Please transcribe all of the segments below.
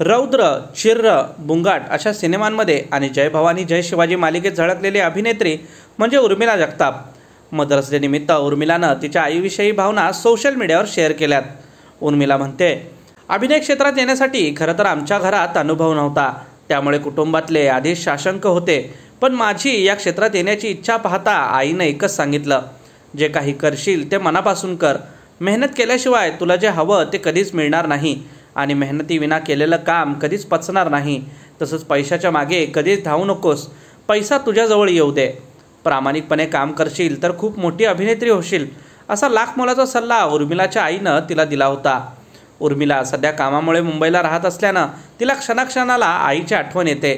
रौद्र चिर्र बुंगाट अशा सिनेमांमध्ये आणि जय भवानी जय शिवाजी मालिकेत झळकलेली अभिनेत्री म्हणजे उर्मिला जगताप मदर्स डे निमित्त उर्मिलानं तिच्या आईविषयी भावना सोशल मीडियावर शेअर केल्यात उर्मिला म्हणते अभिनय क्षेत्रात येण्यासाठी खरं तर आमच्या घरात अनुभव नव्हता त्यामुळे कुटुंबातले आधी शासंक होते पण माझी या क्षेत्रात येण्याची इच्छा पाहता आईनं एकच सांगितलं जे काही करशील ते मनापासून कर मेहनत केल्याशिवाय तुला जे हवं ते कधीच मिळणार नाही आणि मेहनतीविना केलेलं काम कधीच पचणार नाही तसंच पैशाच्या मागे कधीच धावू नकोस पैसा तुझ्याजवळ येऊ दे प्रामाणिकपणे काम करशील तर खूप मोठी अभिनेत्री होशील असा लाख मोलाचा सल्ला उर्मिलाच्या आईनं तिला दिला होता उर्मिला सध्या कामामुळे मुंबईला राहत असल्यानं तिला क्षणाक्षणाला आईची आठवण येते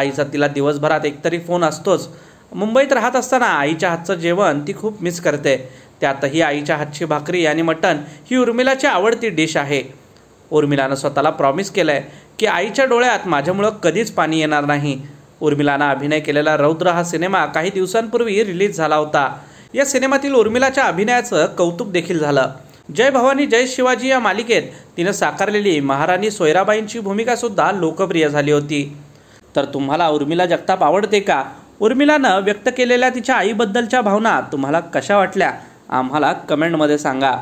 आईचा तिला दिवसभरात एकतरी फोन असतोच मुंबईत राहत असताना आईच्या हातचं जेवण ती खूप मिस करते त्यातही आईच्या हातची भाकरी आणि मटण ही उर्मिलाची आवडती डिश आहे उर्मिलानं स्वतःला प्रॉमिस केलं आहे की आईच्या डोळ्यात माझ्यामुळं कधीच पाणी येणार नाही उर्मिलानं अभिनय केलेला रौद्र हा सिनेमा काही दिवसांपूर्वी रिलीज झाला होता या सिनेमातील उर्मिलाच्या अभिनयाचं कौतुक देखील झालं जय भवानी जय शिवाजी या मालिकेत तिनं साकारलेली महाराणी सोयराबाईंची भूमिका सुद्धा लोकप्रिय झाली होती तर तुम्हाला उर्मिला जगताप आवडते का उर्मिलानं व्यक्त केलेल्या तिच्या आईबद्दलच्या भावना तुम्हाला कशा वाटल्या आम्हाला कमेंटमध्ये सांगा